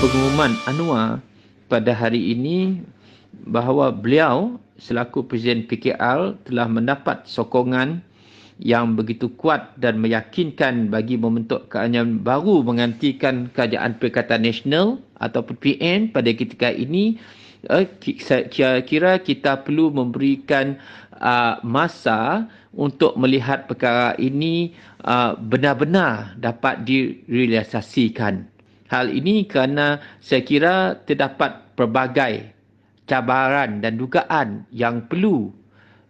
pengumuman Anwar pada hari ini bahawa beliau selaku Presiden PKR telah mendapat sokongan yang begitu kuat dan meyakinkan bagi membentuk kerajaan baru menggantikan kerajaan Perikatan Nasional ataupun PN pada ketika ini eh, saya kira kita perlu memberikan ah, masa untuk melihat perkara ini ah, benar-benar dapat direalisasikan hal ini kerana saya kira terdapat pelbagai cabaran dan dugaan yang perlu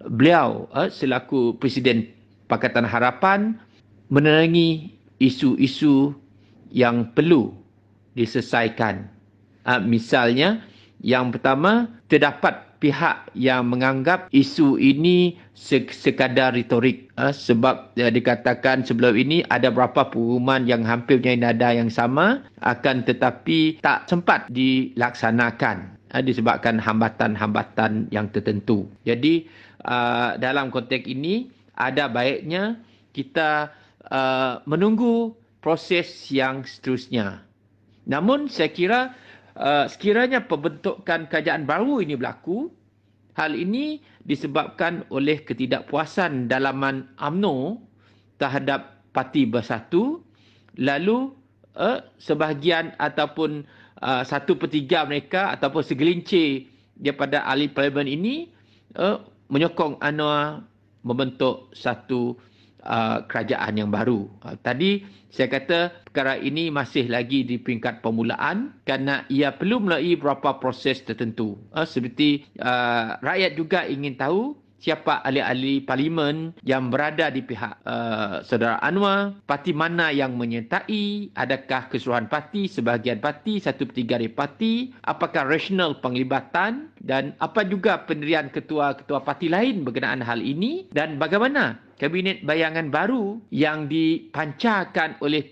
beliau eh, selaku Presiden Pakatan Harapan menerangi isu-isu yang perlu diselesaikan. Eh, misalnya, yang pertama, terdapat pihak yang menganggap isu ini sekadar retorik eh, sebab eh, dikatakan sebelum ini ada beberapa perumahan yang hampir punya nada yang sama akan tetapi tak sempat dilaksanakan eh, disebabkan hambatan-hambatan yang tertentu. Jadi uh, dalam konteks ini ada baiknya kita uh, menunggu proses yang seterusnya. Namun saya kira Uh, sekiranya pembentukan kerajaan baru ini berlaku, hal ini disebabkan oleh ketidakpuasan dalaman AMNO terhadap Parti Bersatu lalu uh, sebahagian ataupun uh, satu per tiga mereka ataupun segelincir daripada ahli parlimen ini uh, menyokong Anwar membentuk satu Uh, kerajaan yang baru. Uh, tadi saya kata perkara ini masih lagi di peringkat permulaan kerana ia perlu melalui beberapa proses tertentu. Uh, seperti rakyat juga ingin tahu siapa ahli-ahli parlimen yang berada di pihak uh, saudara Anwar, parti mana yang menyertai, adakah keseluruhan parti, sebahagian parti, satu per tiga dari parti, apakah rasional penglibatan dan apa juga pendirian ketua-ketua parti lain berkenaan hal ini dan bagaimana kabinet bayangan baru yang dipancarkan oleh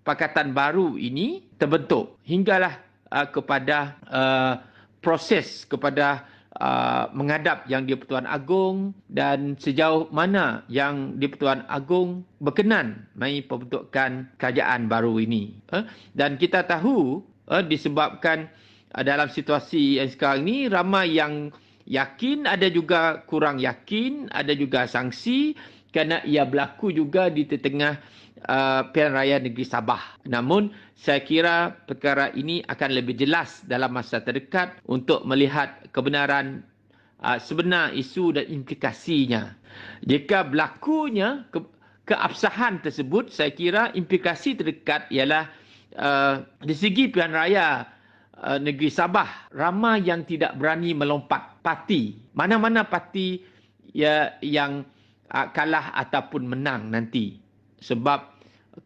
pakatan baru ini terbentuk hinggalah uh, kepada uh, proses kepada uh, menghadap yang di-Pertuan Agong dan sejauh mana yang di-Pertuan Agong berkenan mai pembentukan kerajaan baru ini uh, dan kita tahu uh, disebabkan uh, dalam situasi yang sekarang ini ramai yang yakin ada juga kurang yakin ada juga sanksi kerana ia berlaku juga di tengah uh, pilihan raya negeri Sabah. Namun, saya kira perkara ini akan lebih jelas dalam masa terdekat untuk melihat kebenaran uh, sebenar isu dan implikasinya. Jika berlakunya ke- keabsahan tersebut, saya kira implikasi terdekat ialah uh, di segi pilihan raya uh, negeri Sabah ramai yang tidak berani melompat parti mana-mana parti ya yang uh, kalah ataupun menang nanti sebab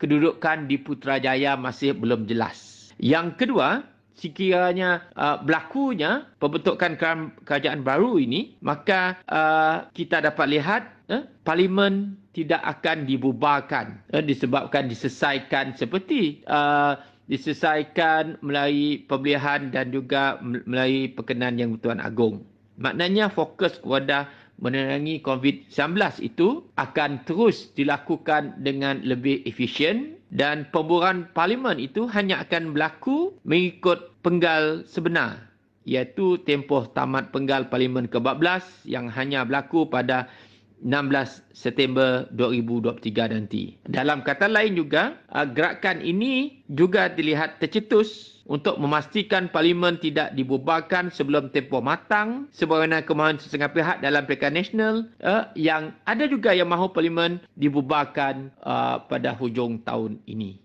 kedudukan di Putrajaya masih belum jelas. Yang kedua, sekiranya uh, berlakunya pembentukan kerajaan baru ini, maka uh, kita dapat lihat uh, parlimen tidak akan dibubarkan uh, disebabkan diselesaikan seperti uh, diselesaikan melalui pemilihan dan juga melalui perkenan yang bertuan agong. Maknanya fokus kepada menerangi COVID-19 itu akan terus dilakukan dengan lebih efisien dan pemburan parlimen itu hanya akan berlaku mengikut penggal sebenar iaitu tempoh tamat penggal parlimen ke-14 yang hanya berlaku pada 16 September 2023 nanti. Dalam kata lain juga, ah, gerakan ini juga dilihat tercetus untuk memastikan parlimen tidak dibubarkan sebelum tempoh matang sebagaimana kemahuan setengah pihak dalam pilihan nasional uh, yang ada juga yang mahu parlimen dibubarkan uh, pada hujung tahun ini.